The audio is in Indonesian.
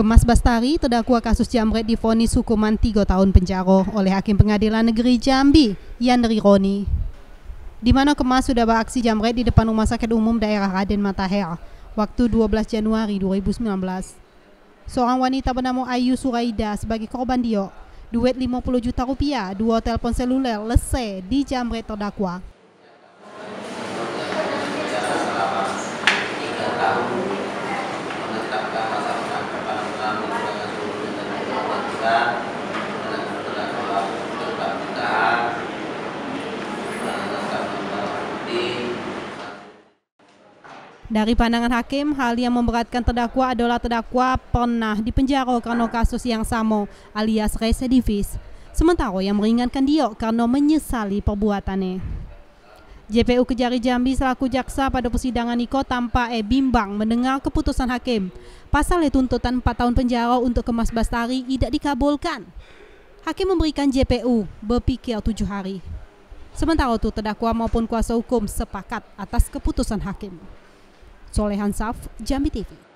Kemas Bastari, terdakwa kasus Jamret difonis hukuman 3 tahun penjara oleh Hakim Pengadilan Negeri Jambi, Yandri Roni. Di mana Kemas sudah beraksi Jamret di depan Rumah Sakit Umum Daerah Raden Matahir, waktu 12 Januari 2019. Seorang wanita bernama Ayu Suraida sebagai korban Dio, duit 50 juta rupiah, dua telepon seluler, lese di Jamret terdakwa. Dari pandangan hakim, hal yang memberatkan terdakwa adalah terdakwa pernah dipenjara karena kasus yang sama alias residivis. Sementara yang meringankan dia karena menyesali perbuatannya. JPU Kejari Jambi selaku jaksa pada persidangan Niko tanpa e bimbang mendengar keputusan hakim. Pasal tuntutan 4 tahun penjara untuk Kemas Bastari tidak dikabulkan. Hakim memberikan JPU berpikir tujuh hari. Sementara itu terdakwa maupun kuasa hukum sepakat atas keputusan hakim. Solehan Saf, Jambi TV.